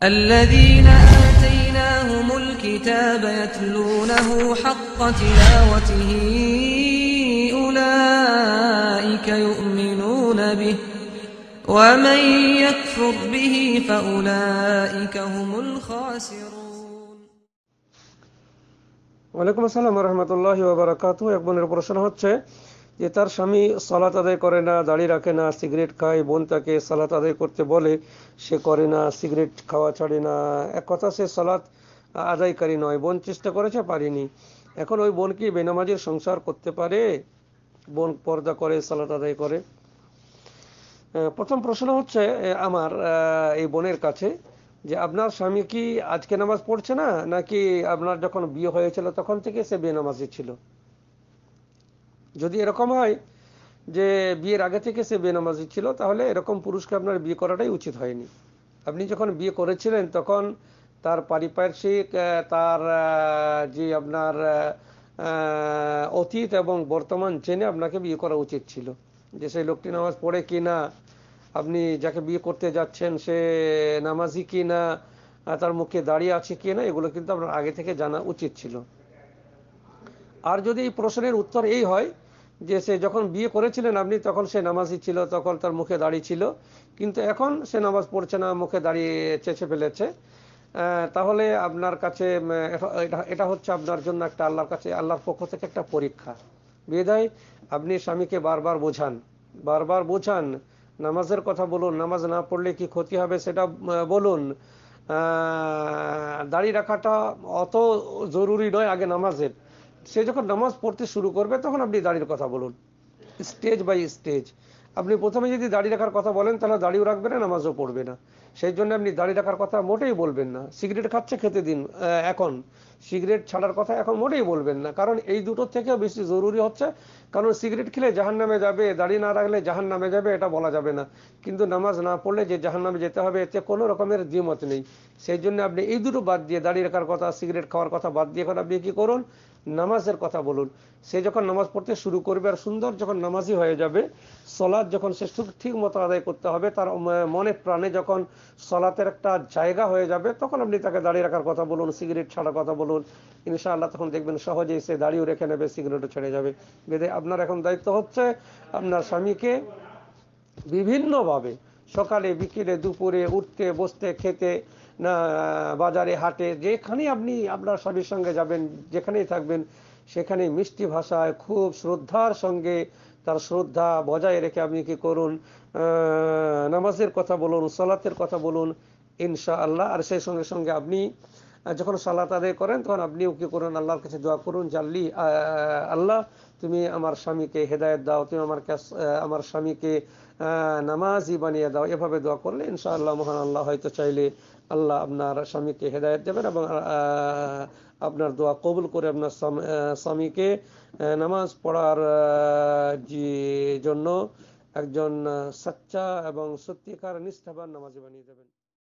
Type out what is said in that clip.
الذين آتيناهم الكتاب يتلونه حق تلاوته أولئك يؤمنون به ومن يكفر به فأولئك هم الخاسرون وعليكم السلام ورحمة الله وبركاته বোনের প্রশ্ন যে তার স্বামী সালাত আদায় করে না দাঁড়িয়ে রাখে না সিগারেট খায় বোন তাকে সালাত আদায় করতে বলে সে করে না সিগারেট খাওয়া ছাড়ে না এক কথা সে সালাত আদায়কারী নয় বোন চেষ্টা করেছে পারিনি এখন ওই বোন কি বেনামাজির সংসার করতে পারে বোন পর্দা করে সালাত আদায় করে প্রথম প্রশ্ন হচ্ছে আমার এই বোনের কাছে যে আপনার স্বামী কি আজকে নামাজ পড়ছে না নাকি আপনার যখন বিয়ে হয়েছিল তখন থেকে সে বেনামাজি ছিল যদি এরকম হয় যে বিয়ের আগে থেকে সে বেনামাজি ছিল তাহলে এরকম পুরুষকে আপনার বিয়ে করাটাই উচিত হয়নি আপনি যখন বিয়ে করেছিলেন তখন তার পারিপার্শ্বিক তার যে আপনার অতীত এবং বর্তমান জেনে আপনাকে বিয়ে করা উচিত ছিল যে সেই লোকটি নামাজ পড়ে কি না আপনি যাকে বিয়ে করতে যাচ্ছেন সে নামাজি কি না তার মুখে দাঁড়িয়ে আছে কি না এগুলো কিন্তু আপনার আগে থেকে জানা উচিত ছিল আর যদি এই প্রশ্নের উত্তর এই হয় যে সে যখন বিয়ে করেছিলেন আপনি তখন সে নামাজি ছিল তখন তার মুখে দাঁড়িয়ে ছিল কিন্তু এখন সে নামাজ পড়ছে না মুখে দাঁড়িয়ে চেঁচে ফেলেছে তাহলে আপনার কাছে এটা হচ্ছে আপনার জন্য একটা আল্লাহর কাছে আল্লাহর পক্ষ থেকে একটা পরীক্ষা বিদায় আপনি স্বামীকে বারবার বোঝান বারবার বোঝান নামাজের কথা বলুন নামাজ না পড়লে কি ক্ষতি হবে সেটা বলুন দাঁড়িয়ে রাখাটা অত জরুরি নয় আগে নামাজের সে যখন নামাজ পড়তে শুরু করবে তখন আপনি দাড়ির কথা বলুন স্টেজ বাই স্টেজ আপনি প্রথমে যদি দাড়ি রাখার কথা বলেন তাহলে দাড়িও রাখবে না নামাজও পড়বে না সেই জন্য আপনি দাড়ি রাখার কথা মোটেই বলবেন না সিগারেট খাচ্ছে খেতে দিন এখন সিগারেট ছাড়ার কথা এখন মোটেই বলবেন না কারণ এই দুটো থেকেও বেশি জরুরি হচ্ছে কারণ সিগারেট খেলে জাহান নামে যাবে দাড়ি না রাখলে জাহান নামে যাবে এটা বলা যাবে না কিন্তু নামাজ না পড়লে যে জাহান নামে যেতে হবে এতে কোনো রকমের দ্বিমত নেই সেই জন্য আপনি এই দুটো বাদ দিয়ে দাড়ি রাখার কথা সিগারেট খাওয়ার কথা বাদ দিয়ে এখন আপনি কি করুন নামাজের কথা বলুন সে যখন নামাজ পড়তে শুরু করবে আর সুন্দর যখন নামাজি হয়ে যাবে সলাদ যখন সে ঠিক মতো আদায় করতে হবে তার মনে প্রাণে যখন সলাতের একটা জায়গা হয়ে যাবে তখন আপনি তাকে দাঁড়িয়ে রাখার কথা বলুন সিগারেট ছাড়ার কথা বলুন করুন ইনশাআল্লাহ তখন দেখবেন সহজেই সে দাঁড়িয়েও রেখে নেবে সিগারেটও ছেড়ে যাবে বেদে আপনার এখন দায়িত্ব হচ্ছে আপনার স্বামীকে বিভিন্নভাবে সকালে বিকেলে দুপুরে উঠতে বসতে খেতে না বাজারে হাটে যেখানেই আপনি আপনার স্বামীর সঙ্গে যাবেন যেখানেই থাকবেন সেখানে মিষ্টি ভাষায় খুব শ্রদ্ধার সঙ্গে তার শ্রদ্ধা বজায় রেখে আপনি কি করুন নামাজের কথা বলুন সলাতের কথা বলুন ইনশা আল্লাহ আর সেই সঙ্গে সঙ্গে আপনি যখন সালাত আদায় করেন তখন আপনিও কি করুন আল্লাহর কাছে দোয়া করুন জাল্লি আল্লাহ তুমি আমার স্বামীকে হেদায়ত দাও তুমি আমার আমার স্বামীকে নামাজি বানিয়ে দাও এভাবে দোয়া করলে ইনশাআল্লাহ মহান আল্লাহ হয়তো চাইলে আল্লাহ আপনার স্বামীকে হেদায়ত দেবেন এবং আপনার দোয়া কবুল করে আপনার স্বামীকে নামাজ পড়ার জন্য একজন সচ্চা এবং সত্যিকার নিষ্ঠাবান নামাজি বানিয়ে দেবেন